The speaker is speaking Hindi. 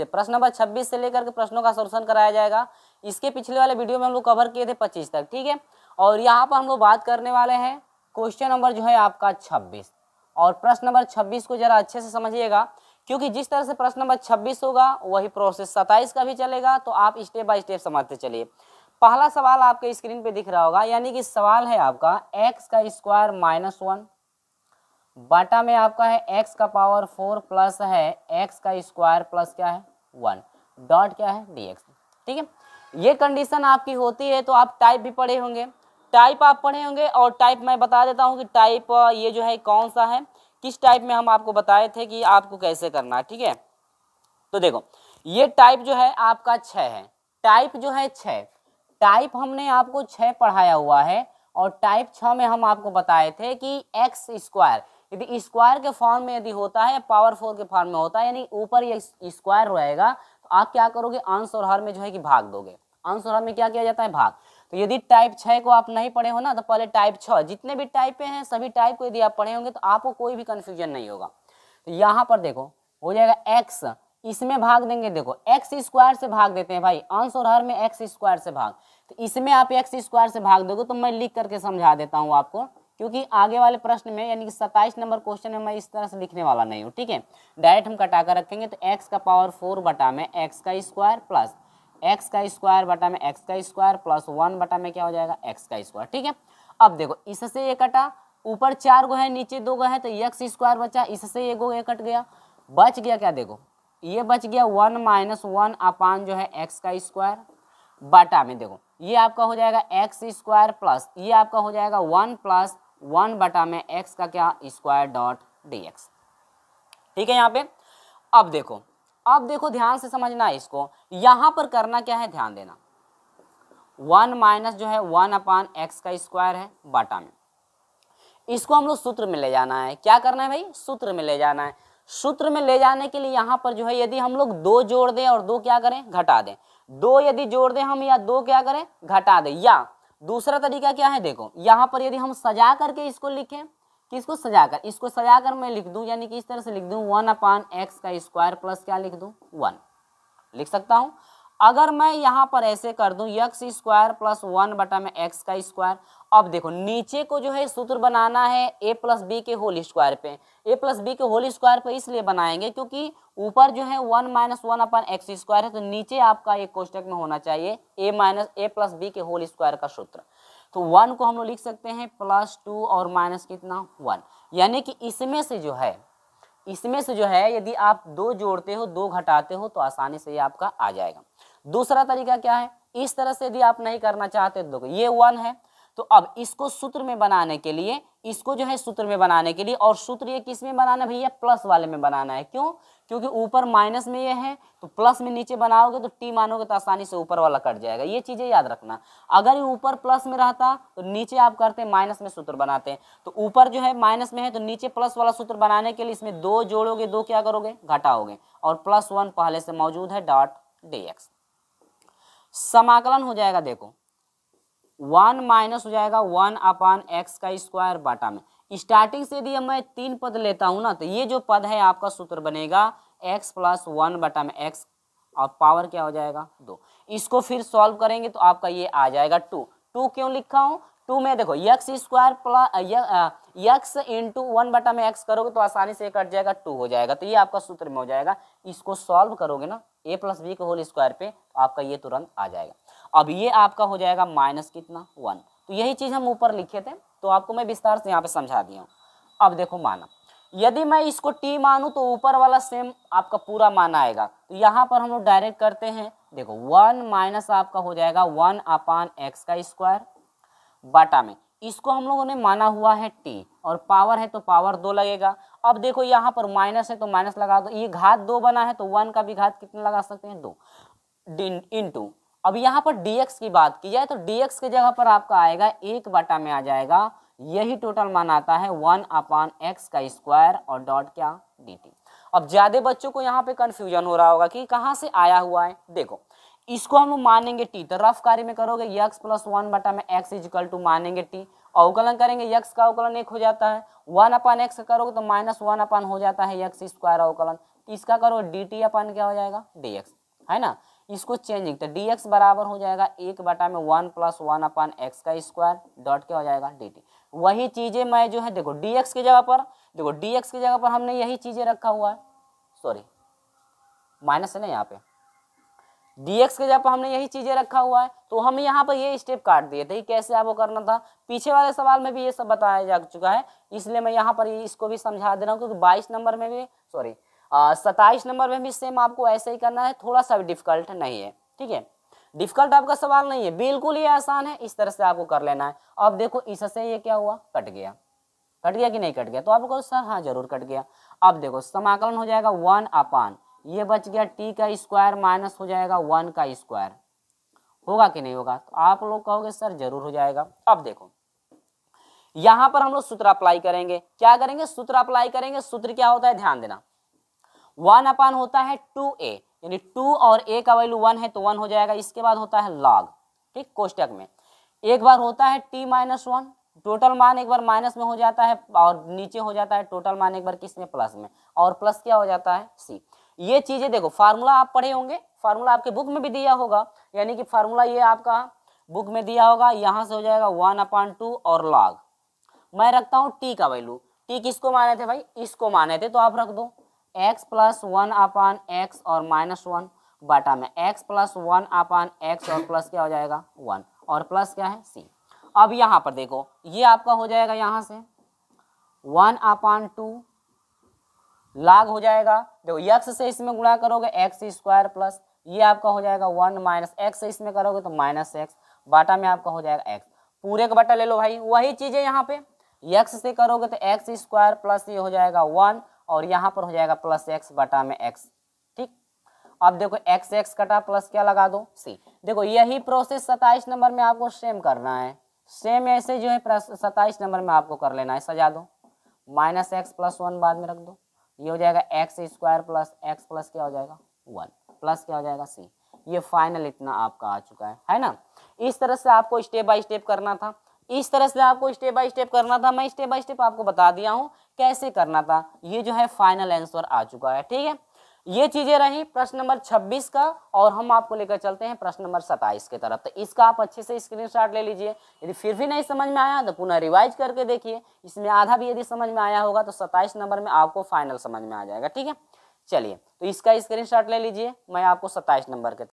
से प्रश्न नंबर छब्बीस से लेकर के प्रश्नों का सोल्यूशन कराया जाएगा इसके पिछले वाले वीडियो में हम लोग कवर किए थे पच्चीस तक ठीक है और यहाँ पर हम लोग बात करने वाले हैं क्वेश्चन नंबर जो है आपका छब्बीस और प्रश्न नंबर छब्बीस को जरा अच्छे से समझिएगा क्योंकि जिस तरह से प्रश्न नंबर छब्बीस होगा वही प्रोसेस सत्ताईस का भी चलेगा तो आप स्टेप बाय स्टेप समझते चलिए पहला सवाल आपके स्क्रीन पे दिख रहा होगा यानी कि सवाल है आपका एक्स का स्क्वायर माइनस वन बाटा में आपका है x का पावर फोर प्लस है x का स्क्वायर प्लस क्या है वन डॉट क्या है डी ठीक है ये कंडीशन आपकी होती है तो आप टाइप भी पढ़े होंगे टाइप आप पढ़े होंगे और टाइप मैं बता देता हूँ कि टाइप ये जो है कौन सा है किस टाइप में हम आपको बताए थे कि आपको कैसे करना है ठीक है तो देखो ये टाइप जो है आपका छ है टाइप जो है छ टाइप हमने आपको छ पढ़ाया हुआ है और टाइप छ में हम आपको बताए थे कि एक्स स्क्वायर यदि स्क्वायर e के फॉर्म में यदि होता है या पावर फोर के फॉर्म में होता है यानी ऊपर ये स्क्वायर e रहेगा तो आप क्या करोगे अंश और हर में जो है कि भाग दोगे अंश और हर में क्या किया जाता है भाग तो यदि टाइप छः को आप नहीं पढ़े हो ना तो पहले टाइप छः जितने भी टाइपें हैं सभी टाइप को यदि आप पढ़े होंगे तो आपको कोई भी कन्फ्यूजन नहीं होगा तो यहाँ पर देखो हो जाएगा एक्स इसमें भाग देंगे देखो एक्स स्क्वायर e से भाग देते हैं भाई अंश और हर में एक्स स्क्वायर से भाग तो इसमें आप एक्स स्क्वायर से भाग दोगे तो मैं लिख करके समझा देता हूँ आपको क्योंकि आगे वाले प्रश्न में यानी कि सत्ताईस नंबर क्वेश्चन में मैं इस तरह से लिखने वाला नहीं हूँ ठीक है डायरेक्ट हम कटा कर रखेंगे तो एक्स का पावर फोर बटा में एक्स का स्क्वायर प्लस एक्स का स्क्वायर बटा में एक्स का स्क्वायर प्लस वन बटा में क्या हो जाएगा एक्स का स्क्वायर ठीक है अब देखो इससे ये कटा ऊपर चार गो है नीचे दो गो है तो एक्स स्क्वायर बचा इससे ये गो ये कट गया बच गया क्या देखो ये बच गया वन माइनस वन अपान जो है एक्स का स्क्वायर बटा में देखो ये आपका हो जाएगा एक्स स्क्वायर प्लस ये आपका हो जाएगा वन प्लस वन बटा में एक्स का क्या स्क्वायर डॉट डी ठीक है यहाँ पे अब देखो अब देखो ध्यान से समझना है इसको यहाँ पर करना क्या है ध्यान देना वन माइनस जो है वन अपान एक्स का स्क्वायर है बटा में इसको हम लोग सूत्र में ले जाना है क्या करना है भाई सूत्र में ले जाना है सूत्र में ले जाने के लिए यहाँ पर जो है यदि हम लोग दो जोड़ दें और दो क्या करें घटा दें दो यदि जोड़ दें हम या दो क्या करें घटा दें या दूसरा तरीका क्या है देखो यहाँ पर यदि हम सजा करके इसको लिखें कि इसको सजा कर इसको सजा कर मैं लिख दूं यानी कि इस तरह से लिख दूं वन अपान एक्स का स्क्वायर प्लस क्या लिख दूं वन लिख सकता हूँ अगर मैं यहाँ पर ऐसे कर दूँ यक्स स्क्वायर प्लस वन बटा में एक्स का स्क्वायर अब देखो नीचे को जो है सूत्र बनाना है ए प्लस बी के होल स्क्वायर पे ए प्लस बी के होल स्क्वायर पे इसलिए बनाएंगे क्योंकि ऊपर जो है one minus one upon X square है तो नीचे आपका एक कोष्टक में होना चाहिए A minus A plus B के होल स्क्वायर का सूत्र तो वन को हम लोग लिख सकते हैं प्लस टू और माइनस कितना वन यानी कि इसमें से जो है इसमें से जो है यदि आप दो जोड़ते हो दो घटाते हो तो आसानी से ये आपका आ जाएगा दूसरा तरीका क्या है इस तरह से यदि आप नहीं करना चाहते तो ये वन है तो अब इसको सूत्र में बनाने के लिए इसको जो है सूत्र में बनाने के लिए और सूत्र ये किस में बनाना भैया प्लस वाले में बनाना है क्यों क्योंकि ऊपर माइनस में ये है तो प्लस में नीचे बनाओगे तो टी मानोगे तो आसानी से ऊपर वाला कट जाएगा ये चीज़ें याद रखना अगर ये ऊपर प्लस में रहता तो नीचे आप करते हैं माइनस में सूत्र बनाते हैं तो ऊपर जो है माइनस में है तो नीचे प्लस वाला सूत्र बनाने के लिए इसमें दो जोड़ोगे दो क्या करोगे घटाओगे और प्लस वन पहले से मौजूद है डॉट डी एक्स समाकलन हो जाएगा देखो वन माइनस हो जाएगा वन अपान एक्स का स्क्वायर बाटा में स्टार्टिंग से यदि मैं तीन पद लेता हूं ना तो ये जो पद है आपका सूत्र बनेगा एक्स प्लस वन बटा में एक्स और पावर क्या हो जाएगा दो इसको फिर सॉल्व करेंगे तो आपका ये आ जाएगा टू टू क्यों लिखा हूं टू में देखो X square plus X into one बटा में एक्स करोगे तो आसानी से कट जाएगा टू हो जाएगा तो ये आपका सूत्र में हो जाएगा इसको सॉल्व करोगे ना ए प्लस बी के होल स्क्वायर पे तो आपका ये तुरंत आ जाएगा अब ये आपका हो जाएगा माइनस कितना वन तो यही चीज़ हम ऊपर लिखे थे तो आपको मैं विस्तार से यहाँ पे समझा दिया हूँ अब देखो माना यदि मैं इसको टी मानूँ तो ऊपर वाला सेम आपका पूरा मान आएगा तो यहाँ पर हम लोग डायरेक्ट करते हैं देखो वन माइनस आपका हो जाएगा वन अपान एक्स का स्क्वायर बाटा में इसको हम लोगों ने माना हुआ है टी और पावर है तो पावर दो लगेगा अब देखो यहाँ पर माइनस है तो माइनस लगा दो ये घात दो बना है तो वन का भी घात कितना लगा सकते हैं दो इन टू अब यहाँ पर एक्स की बात की जाए तो एक्स की जगह पर आपका आएगा एक बटा में आ जाएगा यही टोटल मान आता है वन अपान एक्स का स्क्वायर और डॉट क्या टी अब ज़्यादा बच्चों को यहाँ पे कन्फ्यूजन हो रहा होगा कि कहाँ से आया हुआ है देखो इसको हम लोग मानेंगे टी तो रफ कार्य में करोगे यक्स प्लस वन बटा में एक्स इजिकल टू मानेंगे टी अवकलन करेंगे यक्स का अवकलन एक हो जाता है वन अपन एक्स करोगे तो माइनस वन अपन हो जाता है यक्स स्क्वायर अवकलन तो इसका करो डी टी अपन क्या हो जाएगा डी एक्स है ना इसको चेंजिंग तो डी एक्स बराबर हो जाएगा एक बटा में one plus one upon X का स्क्वायर डॉट क्या हो जाएगा डी टी वही चीज़ें मैं जो है देखो डी एक्स की जगह पर देखो डी एक्स की जगह पर हमने यही चीज़ें रखा हुआ है सॉरी माइनस है ना यहाँ पे डी एक्स के जब हमने यही चीज़ें रखा हुआ है तो हम यहाँ पर ये स्टेप काट दिए थे कैसे आपको करना था पीछे वाले सवाल में भी ये सब बताया जा चुका है इसलिए मैं यहाँ पर इसको भी समझा दे रहा हूँ क्योंकि बाईस नंबर में भी सॉरी सताइस नंबर में भी सेम आपको ऐसे ही करना है थोड़ा सा भी डिफिकल्ट नहीं है ठीक है डिफिकल्ट आपका सवाल नहीं है बिल्कुल ही आसान है इस तरह से आपको कर लेना है अब देखो इससे ये क्या हुआ कट गया कट गया कि नहीं कट गया तो आपको सर हाँ जरूर कट गया अब देखो समाकलन हो जाएगा वन अपान ये बच गया टी का स्क्वायर माइनस हो जाएगा वन का स्क्वायर होगा कि नहीं होगा तो आप लोग कहोगे सर जरूर हो जाएगा अब देखो यहां पर हम लोग सूत्र अप्लाई करेंगे क्या करेंगे सूत्र अप्लाई करेंगे सूत्र क्या होता है ध्यान देना वन अपान होता है टू ए यानी टू और ए का वैल्यू वन है तो वन हो जाएगा इसके बाद होता है लॉग ठीक कोष्टक में एक बार होता है टी माइनस वन टोटल मान एक बार माइनस में हो जाता है और नीचे हो जाता है टोटल मान एक बार किस में प्लस में और प्लस क्या हो जाता है सी ये चीज़ें देखो फार्मूला आप पढ़े होंगे फार्मूला आपके बुक में भी दिया होगा यानी कि फार्मूला ये आपका बुक में दिया होगा यहाँ से हो जाएगा वन अपॉन टू और लॉग मैं रखता हूँ टी का वैल्यू टी किसको माने थे भाई इसको माने थे तो आप रख दो X plus one upon X और माइनस वन बाटा में X plus one upon X और प्लस क्या हो जाएगा वन और प्लस क्या है सी अब यहाँ पर देखो ये आपका हो जाएगा यहाँ से वन अपॉन टू लाग हो जाएगा देखो यक्स से इसमें गुणा करोगे एक्स स्क्वायर प्लस ये आपका हो जाएगा वन माइनस एक्स इसमें करोगे तो माइनस एक्स बाटा में आपका हो जाएगा एक्स पूरे का बटा ले लो भाई वही है यहाँ पे एक्स से करोगे तो एक्स स्क्वायर प्लस ये हो जाएगा वन और यहाँ पर हो जाएगा प्लस एक्स बटा में एक्स ठीक अब देखो एक्स एक्स कटा प्लस क्या लगा दो सी देखो यही प्रोसेस सताइस नंबर में आपको सेम करना है सेम ऐसे जो है सताइस नंबर में आपको कर लेना है सजा दो माइनस एक्स प्लस वन बाद में रख दो ये हो जाएगा X square plus X plus क्या हो जाएगा वन प्लस क्या हो जाएगा सी ये फाइनल इतना आपका आ चुका है है ना इस तरह से आपको स्टेप बाय स्टेप करना था इस तरह से आपको स्टेप बाय स्टेप करना था मैं स्टेप बाय स्टेप आपको बता दिया हूँ कैसे करना था ये जो है फाइनल आंसर आ चुका है ठीक है ये चीजें रही प्रश्न नंबर 26 का और हम आपको लेकर चलते हैं प्रश्न नंबर 27 की तरफ तो इसका आप अच्छे से स्क्रीनशॉट ले लीजिए यदि फिर भी नहीं समझ में आया तो पुनः रिवाइज करके देखिए इसमें आधा भी यदि समझ में आया होगा तो 27 नंबर में आपको फाइनल समझ में आ जाएगा ठीक है चलिए तो इसका स्क्रीन ले लीजिए मैं आपको सताइस नंबर के